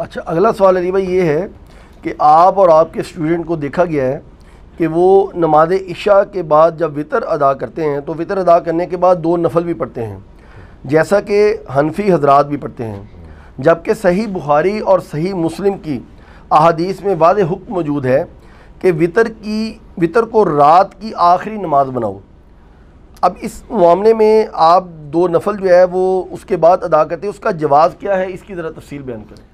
अच्छा अगला सवाल अली भाई ये है कि आप और आपके स्टूडेंट को देखा गया है कि वो नमाज इशा के बाद जब वितर अदा करते हैं तो वितर अदा करने के बाद दो नफल भी पढ़ते हैं जैसा कि हनफी हजरात भी पढ़ते हैं जबकि सही बुखारी और सही मुस्लिम की अहादीस में वाद हुक्म मौजूद है कि वितर की वितर को रात की आखिरी नमाज बनाओ अब इस मामले में आप दो नफल जो है वो उसके बाद अदा करते हैं उसका जवाब क्या है इसकी ज़रा तफसील बयान करें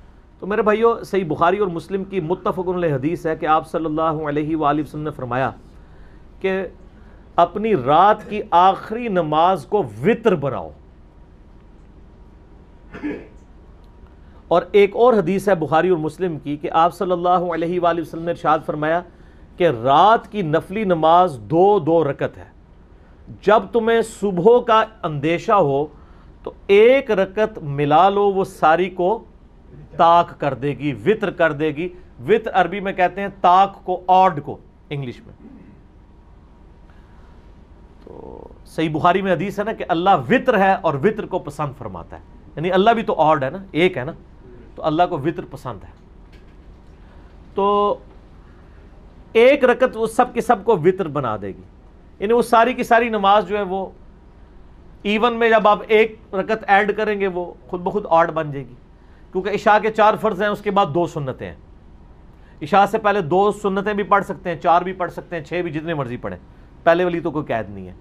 तो मेरे भाइयों सही बुखारी और मुस्लिम की मुतफ़ुन हदीस है कि आप सल्लल्लाहु अलैहि वसल्लम ने फरमाया कि अपनी रात की आखिरी नमाज को वितर बनाओ और एक और हदीस है बुखारी और मुस्लिम की कि आप सल्लल्लाहु अलैहि वसल्लम ने इरशाद फरमाया कि रात की नफली नमाज दो दो रकत है जब तुम्हें सुबह का अंदेशा हो तो एक रकत मिला लो वो सारी को ताक कर देगी वित्र कर देगी वित्र अरबी में कहते हैं ताक को ऑर्ड को इंग्लिश में तो सही बुखारी में हदीस है ना कि अल्लाह वित्र है और वित्र को पसंद फरमाता है यानी अल्लाह भी तो ऑर्ड है ना एक है ना तो अल्लाह को वित्र पसंद है तो एक रकत वो सब सब को वित्र बना देगी यानी वो सारी की सारी नमाज जो है वो इवन में जब आप एक रकत ऐड करेंगे वो खुद ब खुद ऑर्ड बन जाएगी क्योंकि इशा के चार फ़र्ज़ हैं उसके बाद दो सुन्नतें हैं इशा से पहले दो सुन्नतें भी पढ़ सकते हैं चार भी पढ़ सकते हैं छह भी जितनी मर्ज़ी पढ़े पहले वाली तो कोई कैद नहीं है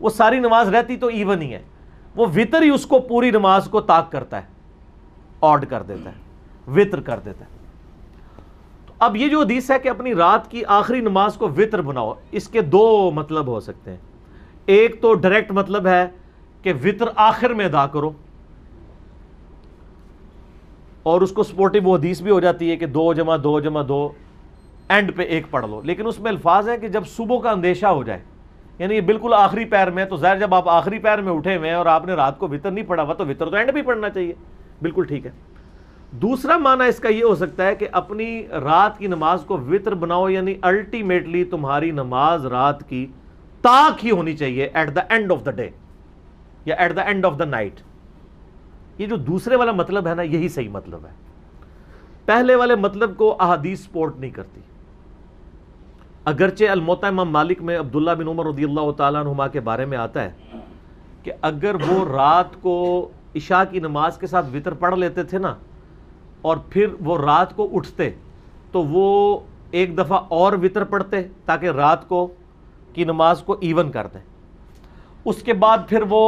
वो सारी नमाज रहती तो ईवन ही है वो वितर ही उसको पूरी नमाज को ताक करता है ऑर्ड कर देता है वितर कर देता है तो अब ये जो हदीस है कि अपनी रात की आखिरी नमाज को वितर बनाओ इसके दो मतलब हो सकते हैं एक तो डायरेक्ट मतलब है कि वितर आखिर में अदा करो और उसको सपोर्टिव हदीस भी हो जाती है कि दो जमा दो जमा दो एंड पे एक पढ़ लो लेकिन उसमें अल्फाज हैं कि जब सुबह का अंदेशा हो जाए यानी ये बिल्कुल आखिरी पैर में है तो ज़ाहिर जब आप आखिरी पैर में उठे हुए हैं और आपने रात को वितर नहीं पढ़ा हुआ तो भितर तो एंड भी पढ़ना चाहिए बिल्कुल ठीक है दूसरा माना इसका ये हो सकता है कि अपनी रात की नमाज को वितर बनाओ यानी अल्टीमेटली तुम्हारी नमाज रात की ताक ही होनी चाहिए at the end of the day या at the end of the night ये जो दूसरे वाला मतलब है ना यही सही मतलब है पहले वाले मतलब को अहादीस सपोर्ट नहीं करती अगरचे अलमोता इमाम मालिक में अब्दुल्ला बिन उमर रदी तुमा के बारे में आता है कि अगर वो रात को इशा की नमाज के साथ वितर पढ़ लेते थे ना और फिर वो रात को उठते तो वो एक दफ़ा और वितर पढ़ते ताकि रात को की नमाज को ईवन कर दें उसके बाद फिर वो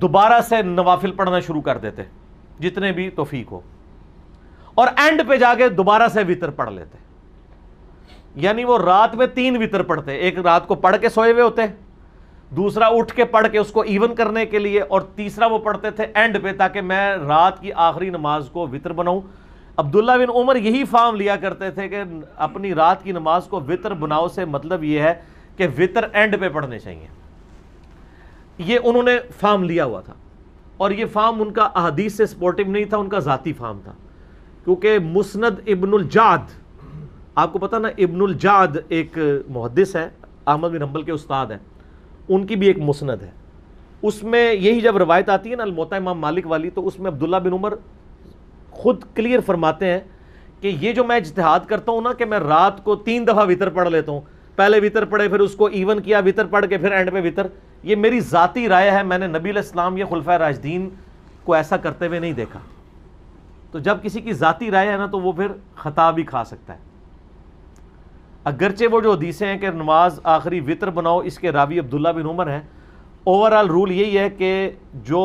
दोबारा से नवाफिल पढ़ना शुरू कर देते जितने भी तोफीक हो और एंड पे जाके दोबारा से वितर पढ़ लेते यानी वो रात में तीन वितर पढ़ते एक रात को पढ़ के सोए हुए होते दूसरा उठ के पढ़ के उसको इवन करने के लिए और तीसरा वो पढ़ते थे एंड पे ताकि मैं रात की आखिरी नमाज को वितर बनाऊं अब्दुल्ला बिन उमर यही फार्म लिया करते थे कि अपनी रात की नमाज को वितर बनाओ से मतलब ये है कि वितर एंड पे पढ़ने चाहिए ये उन्होंने फार्म लिया हुआ था और ये फार्म उनका अहदीस से सपोर्टिव नहीं था उनका ज़ाती फार्म था क्योंकि मुस्नद इब्नुल जाद आपको पता ना इब्नुल जाद एक मुहदस है अहमद बिन हम्बल के उस्ताद हैं उनकी भी एक मुस्ंद है उसमें यही जब रवायत आती है ना अलमोता इमाम मालिक वाली तो उसमें अब्दुल्ला बिन उमर खुद क्लियर फरमाते हैं कि ये जो मैं इजहाद करता हूँ ना कि मैं रात को तीन दफ़ा वितर पढ़ लेता हूँ पहले वितर पढ़े फिर उसको इवन किया वितर पढ़ के फिर एंड पे वितर ये मेरी ज़ाती राय है मैंने नबी इस्लाम या खुलफ़ा राजदीन को ऐसा करते हुए नहीं देखा तो जब किसी की ज़ाती राय है ना तो वो फिर ख़ता भी खा सकता है अगरचे वो जो हदीसें हैं कि नमाज आखिरी वितर बनाओ इसके रावी अब्दुल्ला बिन उमर हैं ओवरऑल रूल यही है कि जो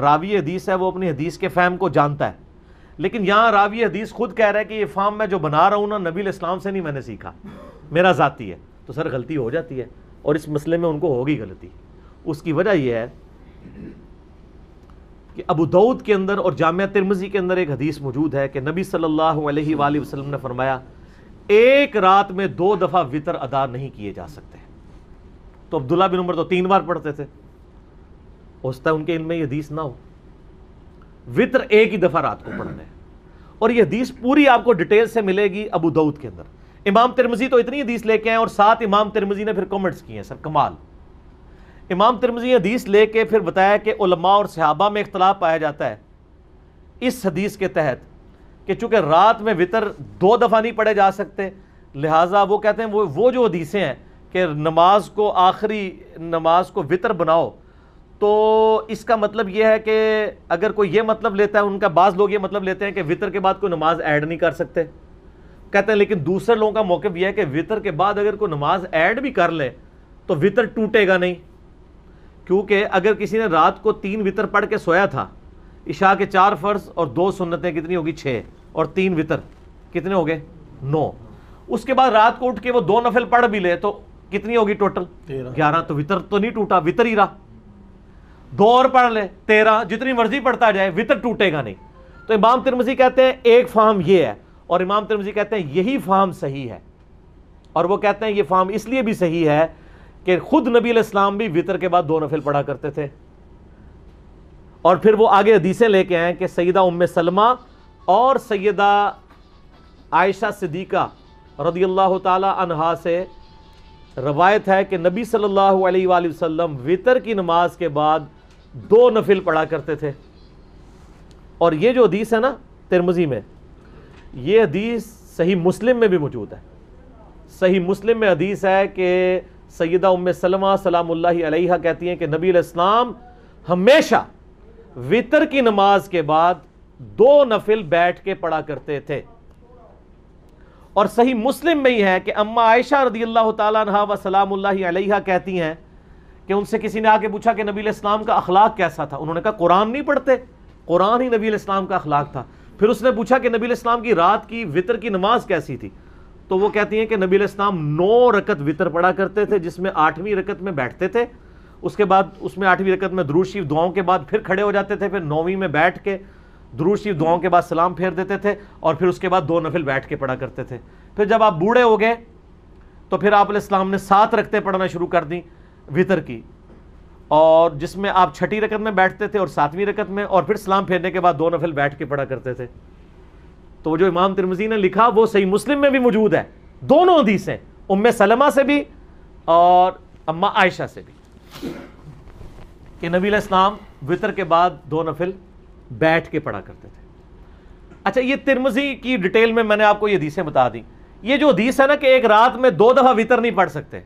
रावी हदीस है वो अपनी हदीस के फ़ैम को जानता है लेकिन यहाँ रावी हदीस खुद कह रहा है कि ये फ़ाम मैं जो बना रहा हूँ ना नबी इस्लाम से नहीं मैंने सीखा मेरा जतीी है तो सर गलती हो जाती है और इस मसले में उनको होगी गलती उसकी वजह यह है कि अबू दाऊद के अंदर और जामिया तिरमजी के अंदर एक हदीस मौजूद है कि नबी सल्लल्लाहु अलैहि वसल्लम ने फरमाया एक रात में दो दफ़ा वितर अदा नहीं किए जा सकते तो अब्दुल्ला बिन उमर तो तीन बार पढ़ते थे उसका है उनके इनमें यह हदीस ना हो वितर एक ही दफ़ा रात को पढ़ना है और यह हदीस पूरी आपको डिटेल से मिलेगी अबू दाऊद के अंदर इमाम तिरमजी तो इतनी हदीस लेके आए और सात इमाम तिरमजी ने फिर कमेंट्स किए हैं सर कमाल इमाम तिरमजी हदीस ले कर फिर बताया कि उलमा और सहाबा में इख्तलाफ पाया जाता है इस हदीस के तहत कि चूँकि रात में वितर दो दफ़ा नहीं पढ़े जा सकते लिहाजा वो कहते हैं वो वो जो हदीसें हैं कि नमाज को आखिरी नमाज को वितर बनाओ तो इसका मतलब यह है कि अगर कोई ये मतलब लेता है उनका बाज़ लोग ये मतलब लेते हैं कि वितर के बाद कोई नमाज ऐड नहीं कर सकते कहते हैं लेकिन दूसरे लोगों का मौक़ यह है कि वितर के बाद अगर कोई नमाज ऐड भी कर ले तो वितर टूटेगा नहीं क्योंकि अगर किसी ने रात को तीन वितर पढ़ के सोया था इशा के चार फ़र्ज और दो सुन्नतें कितनी होगी छः और तीन वितर कितने हो गए नौ उसके बाद रात को उठ के वो दो नफल पढ़ भी ले तो कितनी होगी टोटल ग्यारह तो वितर तो नहीं टूटा वितर ही रहा दो और पढ़ ले तेरह जितनी मर्जी पढ़ता जाए वितर टूटेगा नहीं तो इमाम तिरमजी कहते हैं एक फार्म ये है और इमाम तिरमजी कहते हैं यही फार्म सही है और वो कहते हैं ये फार्म इसलिए भी सही है कि खुद नबी इस्लाम भी वितर के बाद दो नफिल पढ़ा करते थे और फिर वो आगे हदीसें लेके आए कि सैदा उम सलमा और सैदा आयशा सिद्दीका रदी अल्लाह तहा से रवायत है कि नबी सल्लल्लाहु अलैहि वसल्लम वितर की नमाज के बाद दो नफिल पढ़ा करते थे और ये जो हदीस है ना तिरमजी में ये हदीस सही मुस्लिम में भी मौजूद है सही मुस्लिम में हदीस है कि सैदा उम सलमा सलाम्ला कहती हैं कि नबी इस्लाम हमेशा वितर की नमाज के बाद दो नफिल बैठ के पढ़ा करते थे और सही मुस्लिम में ही है कि अम्मा आयशा रदी अल्लाह तह व कहती हैं कि उनसे किसी ने आके पूछा कि नबी इस्लाम का अखलाक कैसा था उन्होंने कहा कुरान नहीं पढ़ते कुरान ही नबी इस्लाम का अखलाक था फिर उसने पूछा कि नबी इस्लाम की रात की वितर की नमाज कैसी थी तो वो कहती हैं कि नबी इस्लाम नौ रकत वितर पड़ा करते थे जिसमें आठवीं रकत में बैठते थे उसके बाद उसमें आठवीं रकत में द्रूशी दुआओं के बाद फिर खड़े हो जाते थे फिर नौवीं में बैठ के द्रूशी दुआओं के बाद सलाम फेर देते थे और फिर उसके बाद दो नफिल बैठ के पढ़ा करते थे फिर जब आप बूढ़े हो गए तो फिर आप इस्लाम ने सात रकतें पढ़ना शुरू कर दी वितर की और जिसमें आप छठी रकत में बैठते थे और सातवीं रकत में और फिर सलाम फेरने के बाद दो नफिल बैठ के पढ़ा करते थे तो वो जो इमाम तिरमजी ने लिखा वो सही मुस्लिम में भी मौजूद है दोनों हदीसें उम सलमा से भी और अम्मा आयशा से भी कि नबी इस्लाम वितर के बाद दो नफिल बैठ के पढ़ा करते थे अच्छा ये तिरमजी की डिटेल में मैंने आपको ये हदीसें बता दी ये जो हदीस है ना कि एक रात में दो दफ़ा वितर नहीं पढ़ सकते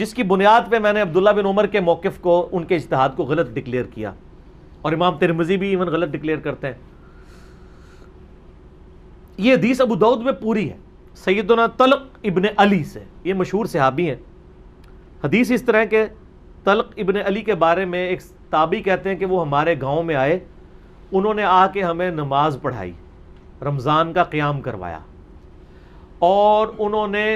जिसकी बुनियाद पर मैंने अब्दुल्ला बिन उमर के मौकफ़ को उनके इजतहाद को गलत डिक्लेयर किया और इमाम तिरमजी भी इवन गलत डिक्लेयर करते हैं ये हदीस अबू दाऊद में पूरी है सैदना तलक इबन अली से ये मशहूर सहाबी हैं हदीस इस तरह के तलक इबन अली के बारे में एक ताबी कहते हैं कि वो हमारे गांव में आए उन्होंने आके हमें नमाज पढ़ाई रमज़ान का क़्याम करवाया और उन्होंने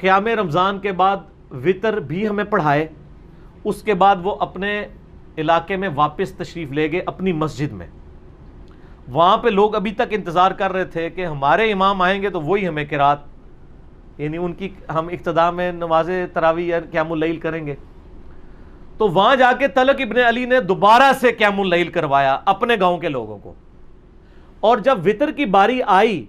क़्याम रमज़ान के बाद वितर भी हमें पढ़ाए उसके बाद वो अपने इलाके में वापस तशरीफ़ ले गए अपनी मस्जिद में वहां पर लोग अभी तक इंतज़ार कर रहे थे कि हमारे इमाम आएंगे तो वही हमें किरात यानी उनकी हम इक्तदा में नमाज तरावी या क्यामुल्ल करेंगे तो वहां जाके तलक इबन अली ने दोबारा से क्यामुल्ल करवाया अपने गाँव के लोगों को और जब वितर की बारी आई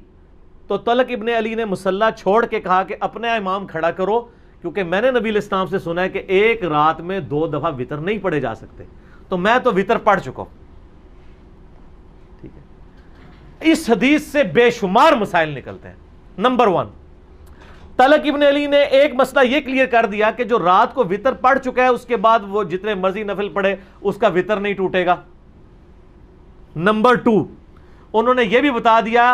तो तलक इबन अली ने मुसल्ला छोड़ के कहा कि अपने इमाम खड़ा करो क्योंकि मैंने नबील इस्लाम से सुना है कि एक रात में दो दफ़ा वितर नहीं पड़े जा सकते तो मैं तो वितर पढ़ चुका हूं इस हदीस से बेशुमार मसाइल निकलते हैं नंबर वन तलक इबन अली ने एक मसला यह क्लियर कर दिया कि जो रात को वितर पढ़ चुका है उसके बाद वो जितने मर्जी नफिल पढ़े उसका वितर नहीं टूटेगा नंबर टू उन्होंने यह भी बता दिया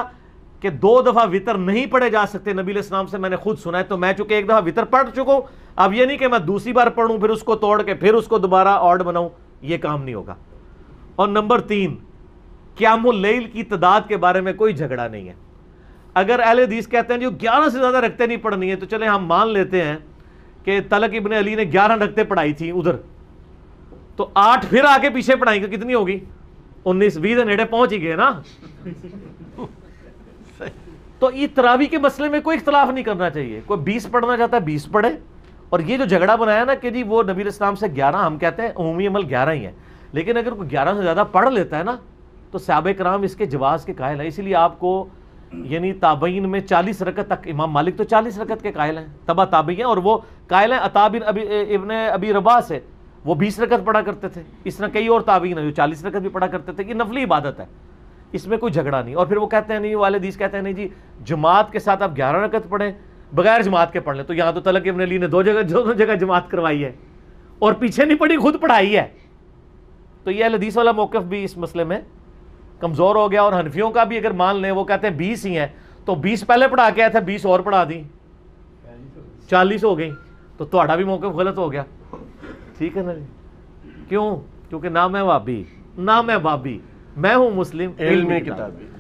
कि दो दफ़ा वितर नहीं पढ़े जा सकते नबी इस्लाम से मैंने खुद सुना है तो मैं चुके एक दफ़ा वितर पढ़ चुका हूं अब यह नहीं कि मैं दूसरी बार पढ़ू फिर उसको तोड़ के फिर उसको दोबारा ऑर्ड बनाऊं यह काम नहीं होगा और नंबर तीन क्या क्यामुलैल की तादाद के बारे में कोई झगड़ा नहीं है अगर अहल हदीस कहते हैं जो ग्यारह से ज़्यादा रखते नहीं पढ़नी है तो चले हम मान लेते हैं कि तलक इबन अली ने ग्यारह रखते पढ़ाई थी उधर तो आठ फिर आके पीछे पढ़ाएंगे तो कितनी होगी उन्नीस बीस नेड़े पहुंच ही गए ना तो ये तरावी के मसले में कोई इख्तलाफ नहीं करना चाहिए कोई बीस पढ़ना चाहता है बीस पढ़े और ये जो झगड़ा बनाया ना कि जी वो नबीर इस्लाम से ग्यारह हम कहते हैं उमूमी अमल ग्यारह ही है लेकिन अगर कोई ग्यारह से ज़्यादा पढ़ लेता है ना तो साहब कराम इसके जवाब के कायल है इसीलिए आपको यानी ताबईन में चालीस रकत तक इमाम मालिक तो चालीस रकत के कायल हैं तबा ताबी हैं और वो कायल हैं अताबिन अभी इबन अभी रबास है वो बीस रकत पढ़ा करते थे इस तरह कई और ताबीन है जो चालीस रकत भी पढ़ा करते थे कि नफली इबादत है इसमें कोई झगड़ा नहीं और फिर वो कहते हैं नहीं वाले दीस कहते हैं नहीं जी जमात के साथ आप ग्यारह रकत पढ़ें बगैर जमात के पढ़ लें तो यहाँ तो तलक इबन अली ने दो जगह दोनों जगह जमात करवाई है और पीछे नहीं पढ़ी खुद पढ़ाई है तो ये लदीस वाला मौक़ भी इस मसले में कमज़ोर हो गया और हनफियों का भी अगर मान लें वो कहते हैं बीस ही हैं तो बीस पहले पढ़ा के आए थे बीस और पढ़ा दी चालीस हो गई तो थोड़ा भी मौका गलत हो गया ठीक है ना जी क्यों क्योंकि ना मैं भाभी ना मैं बाबी मैं हूँ मुस्लिम इल्मी किताबी